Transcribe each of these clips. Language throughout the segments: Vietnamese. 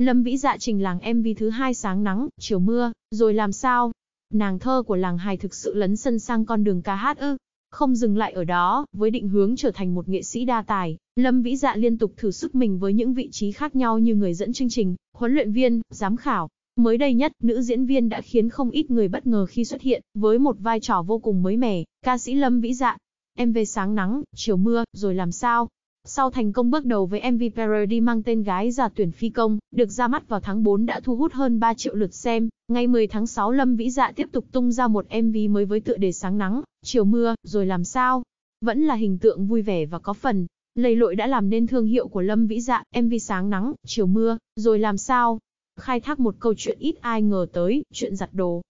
Lâm Vĩ Dạ trình làng MV thứ hai sáng nắng, chiều mưa, rồi làm sao? Nàng thơ của làng hài thực sự lấn sân sang con đường ca hát ư? Không dừng lại ở đó, với định hướng trở thành một nghệ sĩ đa tài, Lâm Vĩ Dạ liên tục thử sức mình với những vị trí khác nhau như người dẫn chương trình, huấn luyện viên, giám khảo. Mới đây nhất, nữ diễn viên đã khiến không ít người bất ngờ khi xuất hiện, với một vai trò vô cùng mới mẻ, ca sĩ Lâm Vĩ Dạ. Em về sáng nắng, chiều mưa, rồi làm sao? Sau thành công bước đầu với MV parody mang tên Gái già tuyển phi công, được ra mắt vào tháng 4 đã thu hút hơn 3 triệu lượt xem, ngày 10 tháng 6 Lâm Vĩ Dạ tiếp tục tung ra một MV mới với tựa đề sáng nắng, chiều mưa, rồi làm sao. Vẫn là hình tượng vui vẻ và có phần, lầy lội đã làm nên thương hiệu của Lâm Vĩ Dạ, MV sáng nắng, chiều mưa, rồi làm sao. Khai thác một câu chuyện ít ai ngờ tới, chuyện giặt đồ,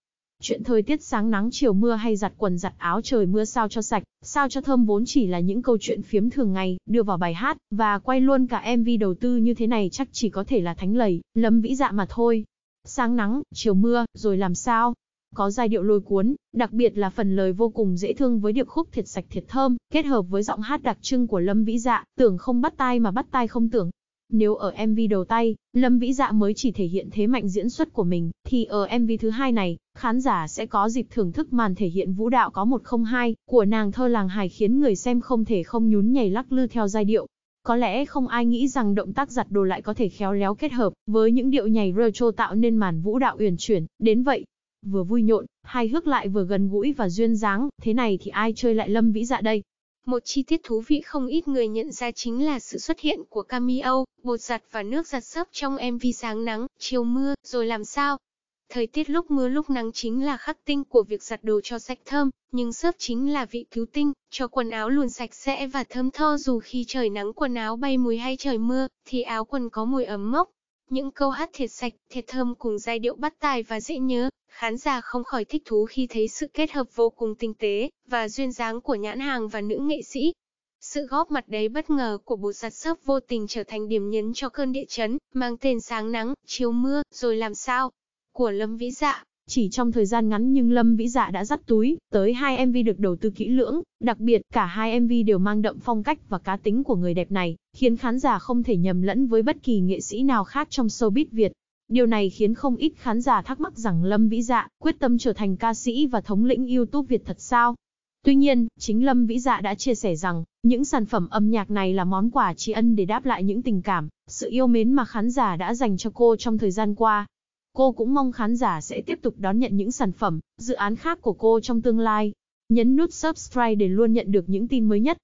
Chuyện thời tiết sáng nắng chiều mưa hay giặt quần giặt áo trời mưa sao cho sạch, sao cho thơm vốn chỉ là những câu chuyện phiếm thường ngày, đưa vào bài hát, và quay luôn cả MV đầu tư như thế này chắc chỉ có thể là thánh lầy, lâm vĩ dạ mà thôi. Sáng nắng, chiều mưa, rồi làm sao? Có giai điệu lôi cuốn, đặc biệt là phần lời vô cùng dễ thương với điệp khúc thiệt sạch thiệt thơm, kết hợp với giọng hát đặc trưng của Lâm Vĩ Dạ, tưởng không bắt tai mà bắt tai không tưởng, nếu ở MV đầu tay, Lâm Vĩ Dạ mới chỉ thể hiện thế mạnh diễn xuất của mình, thì ở MV thứ hai này, khán giả sẽ có dịp thưởng thức màn thể hiện vũ đạo có 102 của nàng thơ làng hài khiến người xem không thể không nhún nhảy lắc lư theo giai điệu. Có lẽ không ai nghĩ rằng động tác giặt đồ lại có thể khéo léo kết hợp với những điệu nhảy retro tạo nên màn vũ đạo uyển chuyển, đến vậy. Vừa vui nhộn, hài hước lại vừa gần gũi và duyên dáng, thế này thì ai chơi lại Lâm Vĩ Dạ đây? Một chi tiết thú vị không ít người nhận ra chính là sự xuất hiện của cameo, bột giặt và nước giặt xấp trong MV sáng nắng, chiều mưa, rồi làm sao. Thời tiết lúc mưa lúc nắng chính là khắc tinh của việc giặt đồ cho sạch thơm, nhưng xớp chính là vị cứu tinh, cho quần áo luôn sạch sẽ và thơm tho dù khi trời nắng quần áo bay mùi hay trời mưa, thì áo quần có mùi ấm mốc, những câu hát thiệt sạch, thiệt thơm cùng giai điệu bắt tai và dễ nhớ, khán giả không khỏi thích thú khi thấy sự kết hợp vô cùng tinh tế và duyên dáng của nhãn hàng và nữ nghệ sĩ. Sự góp mặt đấy bất ngờ của bộ giặt sốc vô tình trở thành điểm nhấn cho cơn địa chấn, mang tên sáng nắng, chiếu mưa, rồi làm sao, của Lâm Vĩ Dạ. Chỉ trong thời gian ngắn nhưng Lâm Vĩ Dạ đã dắt túi, tới hai MV được đầu tư kỹ lưỡng, đặc biệt cả hai MV đều mang đậm phong cách và cá tính của người đẹp này, khiến khán giả không thể nhầm lẫn với bất kỳ nghệ sĩ nào khác trong showbiz Việt. Điều này khiến không ít khán giả thắc mắc rằng Lâm Vĩ Dạ quyết tâm trở thành ca sĩ và thống lĩnh YouTube Việt thật sao? Tuy nhiên, chính Lâm Vĩ Dạ đã chia sẻ rằng, những sản phẩm âm nhạc này là món quà tri ân để đáp lại những tình cảm, sự yêu mến mà khán giả đã dành cho cô trong thời gian qua, Cô cũng mong khán giả sẽ tiếp tục đón nhận những sản phẩm, dự án khác của cô trong tương lai. Nhấn nút subscribe để luôn nhận được những tin mới nhất.